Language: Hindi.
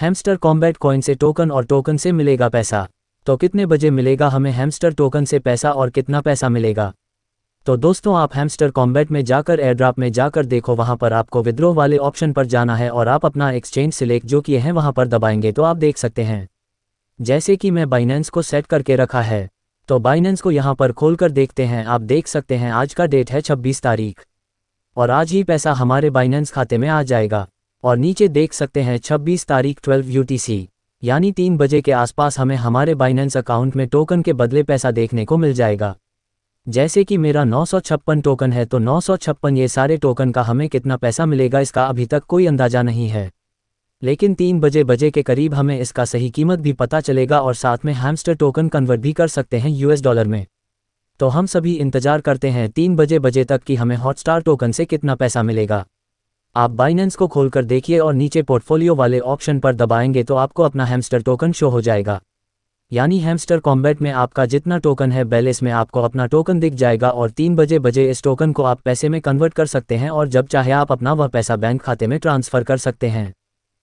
हैमस्टर कॉम्बैट कॉइन से टोकन और टोकन से मिलेगा पैसा तो कितने बजे मिलेगा हमें हैमस्टर टोकन से पैसा और कितना पैसा मिलेगा तो दोस्तों आप हैमस्टर कॉम्बैट में जाकर एयरड्रॉप में जाकर देखो वहां पर आपको विद्रोह वाले ऑप्शन पर जाना है और आप अपना एक्सचेंज सिलेक्ट जो किए हैं वहां पर दबाएंगे तो आप देख सकते हैं जैसे कि मैं बाइनेंस को सेट करके रखा है तो बाइनेंस को यहाँ पर खोलकर देखते हैं आप देख सकते हैं आज का डेट है छब्बीस तारीख और आज ही पैसा हमारे बाइनेंस खाते में आ जाएगा और नीचे देख सकते हैं 26 तारीख 12 यूटीसी यानी तीन बजे के आसपास हमें हमारे बाइनेंस अकाउंट में टोकन के बदले पैसा देखने को मिल जाएगा जैसे कि मेरा नौ टोकन है तो नौ ये सारे टोकन का हमें कितना पैसा मिलेगा इसका अभी तक कोई अंदाजा नहीं है लेकिन तीन बजे बजे के करीब हमें इसका सही कीमत भी पता चलेगा और साथ में हैमस्टर टोकन कन्वर्ट भी कर सकते हैं यूएस डॉलर में तो हम सभी इंतजार करते हैं तीन बजे बजे तक कि हमें हॉटस्टार टोकन से कितना पैसा मिलेगा आप बाइनेंस को खोलकर देखिए और नीचे पोर्टफोलियो वाले ऑप्शन पर दबाएंगे तो आपको अपना हैमस्टर टोकन शो हो जाएगा यानी हैमस्टर कॉम्बैट में आपका जितना टोकन है बैलेंस में आपको अपना टोकन दिख जाएगा और तीन बजे बजे इस टोकन को आप पैसे में कन्वर्ट कर सकते हैं और जब चाहे आप अपना वह पैसा बैंक खाते में ट्रांसफर कर सकते हैं